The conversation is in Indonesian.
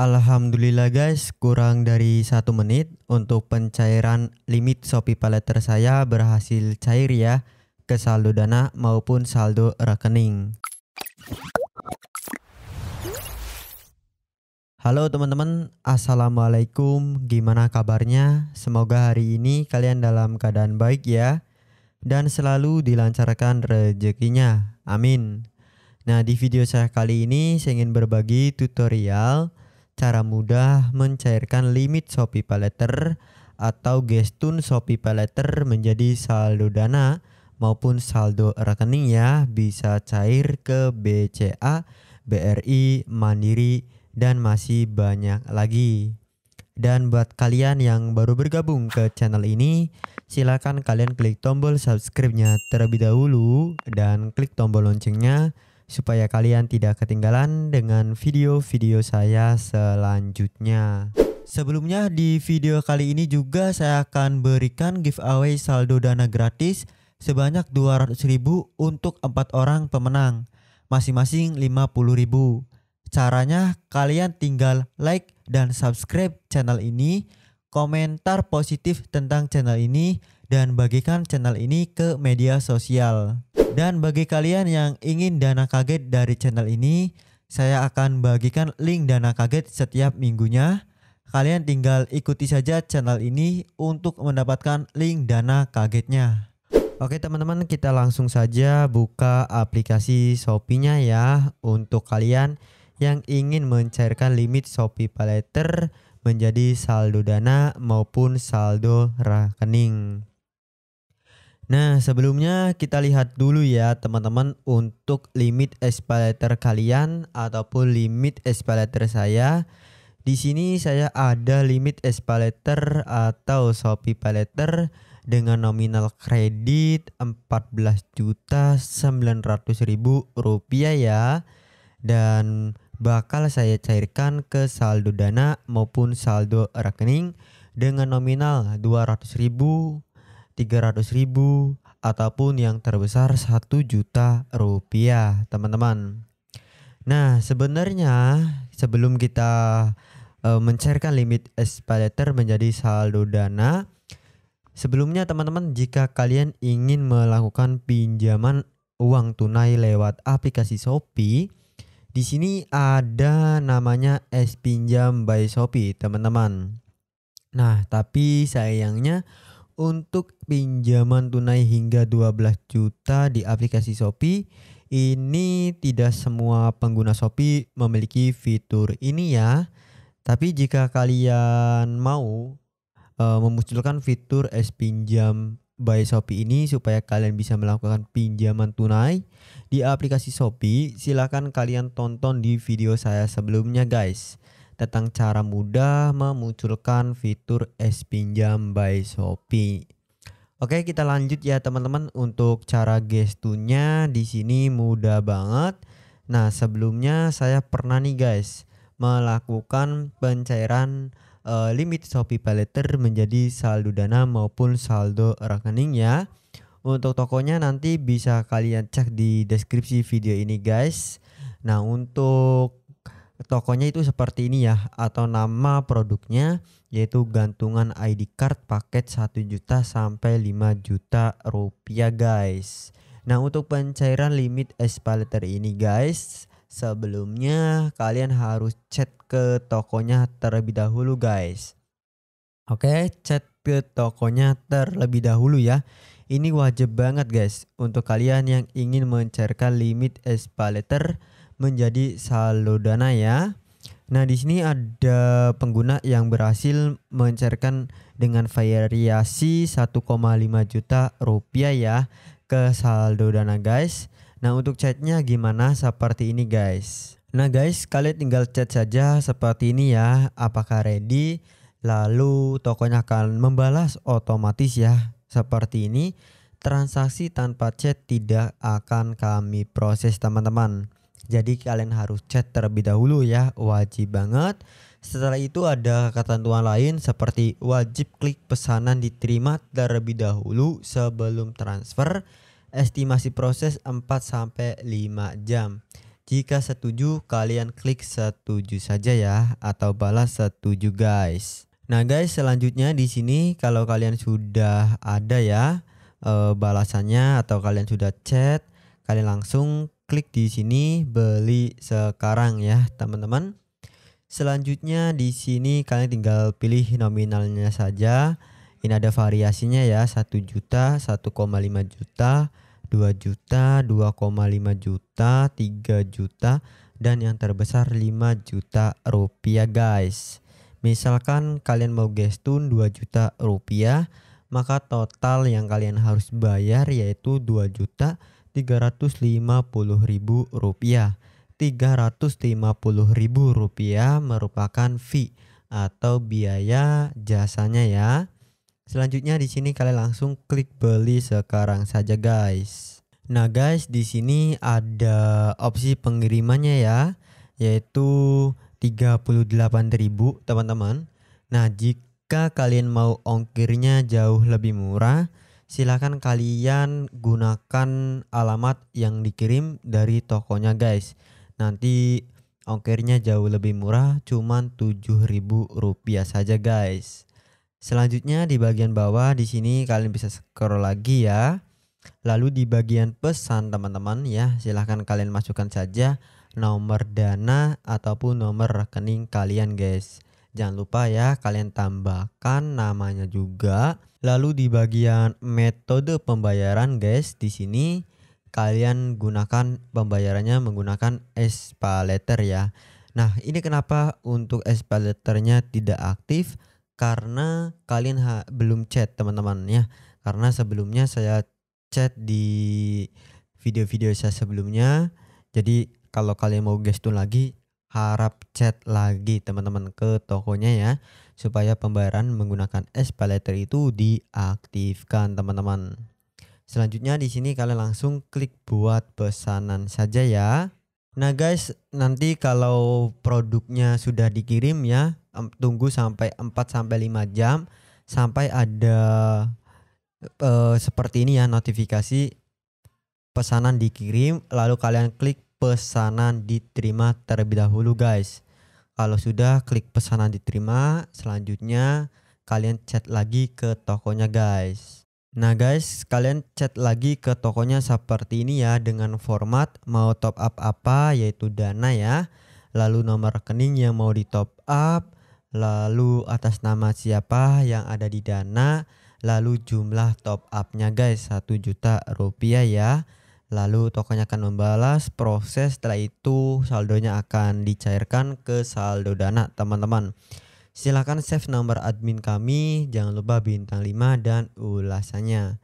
Alhamdulillah guys, kurang dari satu menit untuk pencairan limit Shopee Paleter saya berhasil cair ya ke saldo dana maupun saldo rekening. Halo teman-teman, Assalamualaikum, gimana kabarnya? Semoga hari ini kalian dalam keadaan baik ya dan selalu dilancarkan rezekinya, amin. Nah di video saya kali ini saya ingin berbagi tutorial cara mudah mencairkan limit Shopee Paylater atau gestun Shopee Paylater menjadi saldo dana maupun saldo rekening ya bisa cair ke BCA, BRI, Mandiri, dan masih banyak lagi. Dan buat kalian yang baru bergabung ke channel ini, silakan kalian klik tombol subscribe-nya terlebih dahulu dan klik tombol loncengnya supaya kalian tidak ketinggalan dengan video-video saya selanjutnya. Sebelumnya di video kali ini juga saya akan berikan giveaway saldo dana gratis sebanyak 200.000 untuk 4 orang pemenang, masing-masing 50.000. Caranya kalian tinggal like dan subscribe channel ini, komentar positif tentang channel ini, dan bagikan channel ini ke media sosial. Dan bagi kalian yang ingin dana kaget dari channel ini, saya akan bagikan link dana kaget setiap minggunya. Kalian tinggal ikuti saja channel ini untuk mendapatkan link dana kagetnya. Oke teman-teman kita langsung saja buka aplikasi Shopee-nya ya untuk kalian yang ingin mencairkan limit Shopee Paylater menjadi saldo dana maupun saldo rekening. Nah, sebelumnya kita lihat dulu ya teman-teman untuk limit espalator kalian ataupun limit espalator saya. Di sini saya ada limit espalator atau Shopee paleter dengan nominal kredit 14.900.000 rupiah ya. Dan bakal saya cairkan ke saldo dana maupun saldo rekening dengan nominal 200.000 300 ribu ataupun yang terbesar 1 juta rupiah teman-teman Nah sebenarnya sebelum kita e, eh, mencairkan limit SPDTER menjadi saldo dana Sebelumnya teman-teman jika kalian ingin melakukan pinjaman uang tunai lewat aplikasi Shopee di sini ada namanya S Pinjam by Shopee, teman-teman. Nah, tapi sayangnya untuk pinjaman tunai hingga 12 juta di aplikasi Shopee, ini tidak semua pengguna Shopee memiliki fitur ini ya. Tapi jika kalian mau e, memunculkan fitur es pinjam by Shopee ini supaya kalian bisa melakukan pinjaman tunai di aplikasi Shopee, silakan kalian tonton di video saya sebelumnya guys tentang cara mudah memunculkan fitur es Pinjam by Shopee. Oke, kita lanjut ya teman-teman untuk cara gestunya di sini mudah banget. Nah, sebelumnya saya pernah nih guys melakukan pencairan uh, limit Shopee Paylater menjadi saldo dana maupun saldo rekening ya. Untuk tokonya nanti bisa kalian cek di deskripsi video ini guys. Nah, untuk tokonya itu seperti ini ya atau nama produknya yaitu gantungan ID card paket 1 juta sampai 5 juta rupiah guys. Nah untuk pencairan limit espaliter ini guys sebelumnya kalian harus chat ke tokonya terlebih dahulu guys. Oke chat ke tokonya terlebih dahulu ya. Ini wajib banget guys untuk kalian yang ingin mencairkan limit espaliter menjadi saldo dana ya. Nah, di sini ada pengguna yang berhasil mencairkan dengan variasi 1,5 juta rupiah ya ke saldo dana guys. Nah, untuk chatnya gimana seperti ini guys. Nah guys, kalian tinggal chat saja seperti ini ya. Apakah ready? Lalu tokonya akan membalas otomatis ya. Seperti ini, transaksi tanpa chat tidak akan kami proses teman-teman. Jadi kalian harus chat terlebih dahulu ya, wajib banget. Setelah itu ada ketentuan lain seperti wajib klik pesanan diterima terlebih dahulu sebelum transfer. Estimasi proses 4 5 jam. Jika setuju, kalian klik setuju saja ya atau balas setuju guys. Nah guys, selanjutnya di sini kalau kalian sudah ada ya eh, balasannya atau kalian sudah chat, kalian langsung klik di sini beli sekarang ya teman-teman. Selanjutnya di sini kalian tinggal pilih nominalnya saja. Ini ada variasinya ya 1 juta, 1,5 juta, 2 juta, 2,5 juta, 3 juta, dan yang terbesar 5 juta rupiah guys. Misalkan kalian mau gestun 2 juta rupiah, maka total yang kalian harus bayar yaitu 2 juta Rp350.000. Rp350.000 merupakan fee atau biaya jasanya ya. Selanjutnya di sini kalian langsung klik beli sekarang saja guys. Nah guys, di sini ada opsi pengirimannya ya, yaitu 38.000 teman-teman. Nah, jika kalian mau ongkirnya jauh lebih murah, silahkan kalian gunakan alamat yang dikirim dari tokonya guys. Nanti ongkirnya jauh lebih murah cuman rp rupiah saja guys. Selanjutnya di bagian bawah di sini kalian bisa scroll lagi ya. Lalu di bagian pesan teman-teman ya silahkan kalian masukkan saja nomor dana ataupun nomor rekening kalian guys. Jangan lupa ya kalian tambahkan namanya juga. Lalu di bagian metode pembayaran guys, di sini kalian gunakan pembayarannya menggunakan SPayLater ya. Nah, ini kenapa untuk SPayLaternya tidak aktif? Karena kalian belum chat teman-teman ya. Karena sebelumnya saya chat di video-video saya sebelumnya. Jadi kalau kalian mau gestun lagi harap chat lagi teman-teman ke tokonya ya supaya pembayaran menggunakan S Paleter itu diaktifkan teman-teman. Selanjutnya di sini kalian langsung klik buat pesanan saja ya. Nah guys, nanti kalau produknya sudah dikirim ya, tunggu sampai 4 sampai 5 jam sampai ada eh, seperti ini ya notifikasi pesanan dikirim lalu kalian klik pesanan diterima terlebih dahulu guys. Kalau sudah klik pesanan diterima, selanjutnya kalian chat lagi ke tokonya guys. Nah guys, kalian chat lagi ke tokonya seperti ini ya dengan format mau top up apa yaitu dana ya. Lalu nomor rekening yang mau di top up, lalu atas nama siapa yang ada di dana, lalu jumlah top upnya guys 1 juta rupiah ya. Lalu tokonya akan membalas proses setelah itu saldonya akan dicairkan ke saldo dana teman-teman. Silahkan save nomor admin kami, jangan lupa bintang 5 dan ulasannya.